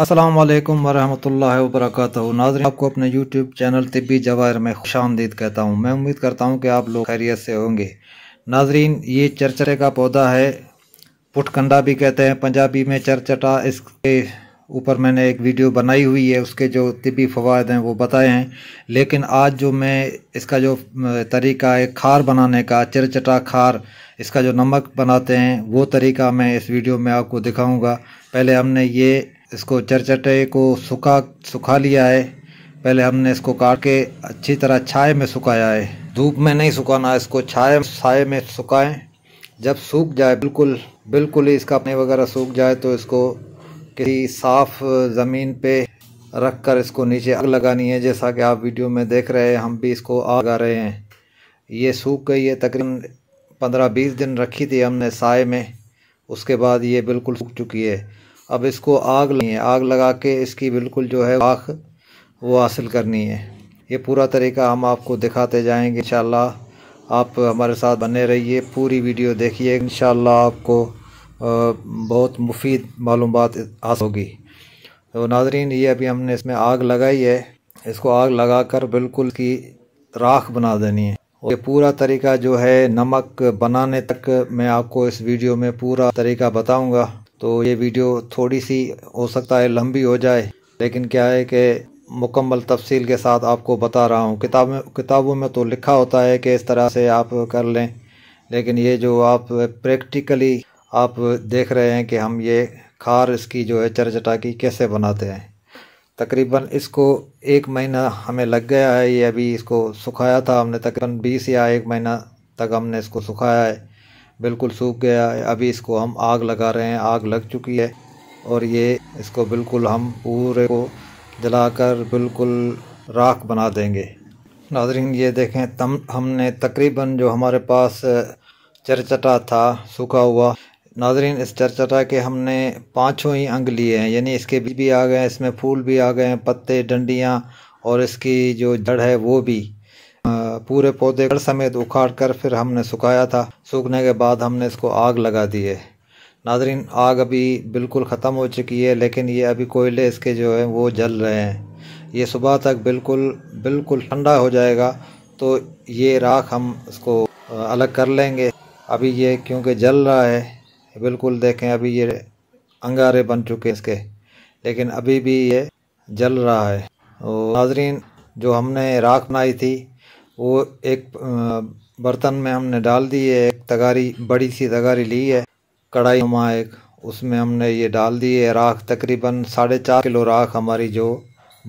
असलम वरहमल वर्क नाजर आपको अपने यूट्यूब चैनल तिब्बी जवाहर में खुश आमदीद कहता हूँ मैं उम्मीद करता हूँ कि आप लोग खैरियत से होंगे नाजरीन ये चरचरे का पौधा है पुटकंडा भी कहते हैं पंजाबी में चरचटा इसके ऊपर मैंने एक वीडियो बनाई हुई है उसके जो तबी फ़वाद हैं वो बताए हैं लेकिन आज जो मैं इसका जो तरीका है खार बनाने का चरचटा खार इसका जो नमक बनाते हैं वो तरीका मैं इस वीडियो में आपको दिखाऊँगा पहले हमने ये इसको चरचटे को सुखा सुखा लिया है पहले हमने इसको काट के अच्छी तरह छाए में सुखाया है धूप में नहीं सुखाना इसको छाए छाए में सुखाएं जब सूख जाए बिल्कुल बिल्कुल ही इसका पानी वगैरह सूख जाए तो इसको किसी साफ़ ज़मीन पे रख कर इसको नीचे आग लगानी है जैसा कि आप वीडियो में देख रहे हैं हम भी इसको आग लगा रहे हैं ये सूख गई है तकरीबन पंद्रह बीस दिन रखी थी हमने साय में उसके बाद ये बिल्कुल सूख चुकी है अब इसको आग लगी है आग लगा के इसकी बिल्कुल जो है आख वो हासिल करनी है ये पूरा तरीका हम आपको दिखाते जाएंगे इन आप हमारे साथ बने रहिए पूरी वीडियो देखिए इन आपको बहुत मुफीद मालूम हासिल होगी तो नाजरीन ये अभी हमने इसमें आग लगाई है इसको आग लगा कर बिल्कुल की राख बना देनी है और ये पूरा तरीका जो है नमक बनाने तक मैं आपको इस वीडियो में पूरा तरीका बताऊंगा तो ये वीडियो थोड़ी सी हो सकता है लंबी हो जाए लेकिन क्या है कि मुकम्मल तफसील के साथ आपको बता रहा हूँ किताब में किताबों में तो लिखा होता है कि इस तरह से आप कर लें लेकिन ये जो आप प्रैक्टिकली आप देख रहे हैं कि हम ये खार इसकी जो है चरचटा की कैसे बनाते हैं तकरीबन इसको एक महीना हमें लग गया है ये अभी इसको सुखाया था हमने तकरीबन बीस या एक महीना तक हमने इसको सुखाया है बिल्कुल सूख गया है अभी इसको हम आग लगा रहे हैं आग लग चुकी है और ये इसको बिल्कुल हम पूरे को जलाकर बिल्कुल राख बना देंगे नाजरीन ये देखें तम हमने तकरीबन जो हमारे पास चरचटा था सूखा हुआ नाजरीन इस चरचटा के हमने पाँचों ही अंग लिए हैं यानी इसके बीज भी आ गए हैं इसमें फूल भी आ गए हैं पत्ते डंडियाँ और इसकी जो जड़ है वो भी पूरे पौधे कर समेत उखाड़ कर फिर हमने सुखाया था सूखने के बाद हमने इसको आग लगा दी है नाजरीन आग अभी बिल्कुल ख़त्म हो चुकी है लेकिन ये अभी कोयले इसके जो है वो जल रहे हैं ये सुबह तक बिल्कुल बिल्कुल ठंडा हो जाएगा तो ये राख हम इसको अलग कर लेंगे अभी ये क्योंकि जल रहा है बिल्कुल देखें अभी ये अंगारे बन चुके हैं इसके लेकिन अभी भी ये जल रहा है और नाजरीन जो हमने राख बनाई थी और एक बर्तन में हमने डाल दी है एक तगारी बड़ी सी तगारी ली है कढ़ाई में एक उसमें हमने ये डाल दी है राख तकरीबन साढ़े चार किलो राख हमारी जो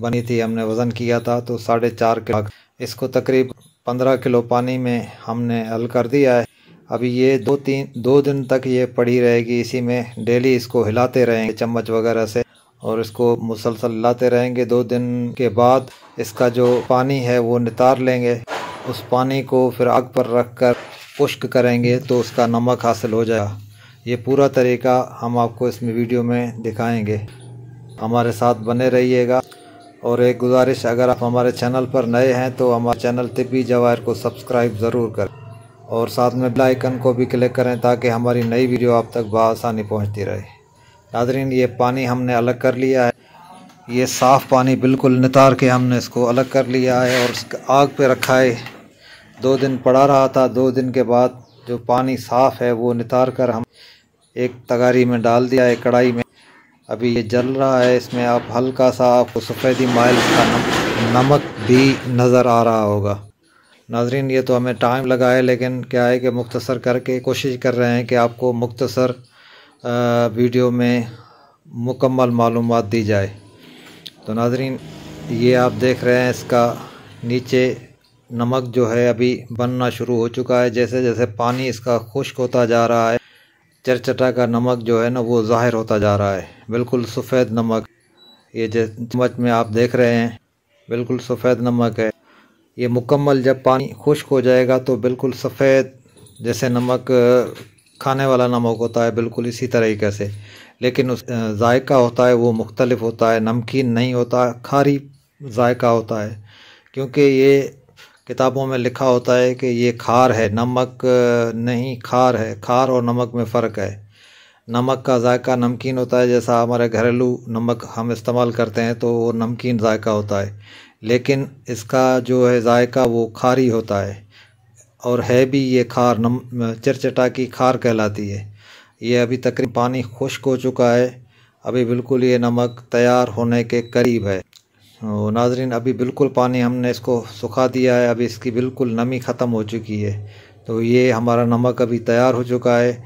बनी थी हमने वज़न किया था तो साढ़े चार किलो इसको तकरीब पंद्रह किलो पानी में हमने हल कर दिया है अभी ये दो तीन दो दिन तक ये पड़ी रहेगी इसी में डेली इसको हिलाते रहेंगे चम्मच वगैरह से और इसको मुसलसल लाते रहेंगे दो दिन के बाद इसका जो पानी है वो नितार लेंगे उस पानी को फिर आग पर रख कर खुश्क करेंगे तो उसका नमक हासिल हो जाएगा ये पूरा तरीका हम आपको इसमें वीडियो में दिखाएंगे हमारे साथ बने रहिएगा और एक गुजारिश अगर आप हमारे चैनल पर नए हैं तो हमारे चैनल तिबी जवाहर को सब्सक्राइब ज़रूर करें और साथ में बेलाइकन को भी क्लिक करें ताकि हमारी नई वीडियो आप तक बसानी पहुँचती रहे नादरीन ये पानी हमने अलग कर लिया है ये साफ़ पानी बिल्कुल नितार के हमने इसको अलग कर लिया है और आग पे रखा है दो दिन पड़ा रहा था दो दिन के बाद जो पानी साफ़ है वो नितार कर हम एक तगारी में डाल दिया है कढ़ाई में अभी ये जल रहा है इसमें आप हल्का सा आपको सफ़ेदी माइल का नमक भी नज़र आ रहा होगा नाजरीन ये तो हमें टाइम लगा है लेकिन क्या है कि मुख्तसर करके कोशिश कर रहे हैं कि आपको मुख्तसर वीडियो में मुकम्मल मालूम दी जाए तो नाजरीन ये आप देख रहे हैं इसका नीचे नमक जो है अभी बनना शुरू हो चुका है जैसे जैसे पानी इसका खुश्क होता जा रहा है चरचटा का नमक जो है ना वो ज़ाहिर होता जा रहा है बिल्कुल सफ़ेद नमक ये जैसे चम्मच में आप देख रहे हैं बिल्कुल सफ़ेद नमक है ये मुकम्मल जब पानी खुश्क हो जाएगा तो बिल्कुल सफ़ेद जैसे नमक खाने वाला नमक होता है बिल्कुल इसी तरीके से लेकिन उस जायका होता है वो मुख्तलफ होता है नमकीन नहीं होता खारी जायका होता है क्योंकि ये किताबों में लिखा होता है कि ये खार है नमक नहीं खार है खार और नमक में फ़र्क है नमक का जायका नमकीन होता है जैसा हमारे घरेलू नमक हम इस्तेमाल करते हैं तो वो नमकीन जायका होता है लेकिन इसका जो है जायका वो खारी होता है और है भी ये खार नम चिरचटा की खार कहलाती है ये अभी तकरीबन पानी खुश्क हो चुका है अभी बिल्कुल ये नमक तैयार होने के करीब है और नाजरीन अभी बिल्कुल पानी हमने इसको सुखा दिया है अभी इसकी बिल्कुल नमी ख़त्म हो चुकी है तो ये हमारा नमक अभी तैयार हो चुका है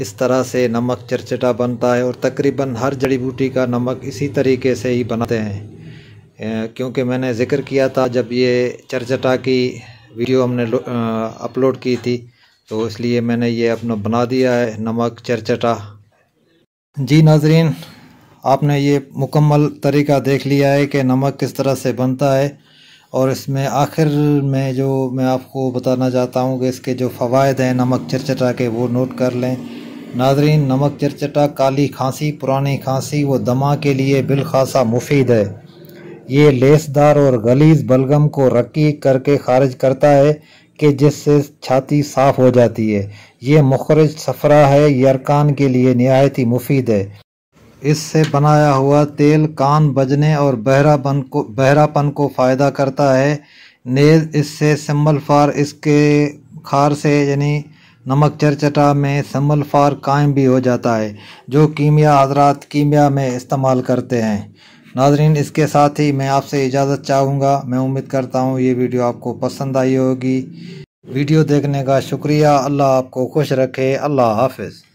इस तरह से नमक चरचटा बनता है और तकरीबन हर जड़ी बूटी का नमक इसी तरीके से ही बनाते हैं क्योंकि मैंने ज़िक्र किया था जब ये चरचटा की वीडियो हमने अपलोड की थी तो इसलिए मैंने ये अपना बना दिया है नमक चरचटा जी नाजरीन आपने ये मुकम्मल तरीका देख लिया है कि नमक किस तरह से बनता है और इसमें आखिर में जो मैं आपको बताना चाहता हूँ कि इसके जो फ़वाद हैं नमक चरचटा के वो नोट कर लें नाजरीन नमक चरचटा काली खांसी पुरानी खांसी व दमा के लिए बिलखासा मुफीद है ये लेसदार और गलीज बलगम को रकी करके खारिज करता है कि जिससे छाती साफ़ हो जाती है ये मुखरज सफरा है यरकान के लिए नहायती ही मुफीद है इससे बनाया हुआ तेल कान बजने और बहरापन को बहरापन को फ़ायदा करता है नेज इससे सम्बल फार इसके खार से यानी नमक चरचटा में सम्बल फार कायम भी हो जाता है जो कीमिया हजरात कीमिया में इस्तेमाल करते हैं नाजरीन इसके साथ ही मैं आपसे इजाज़त चाहूँगा मैं उम्मीद करता हूँ ये वीडियो आपको पसंद आई होगी वीडियो देखने का शुक्रिया अल्लाह आपको खुश रखे अल्लाह हाफिज़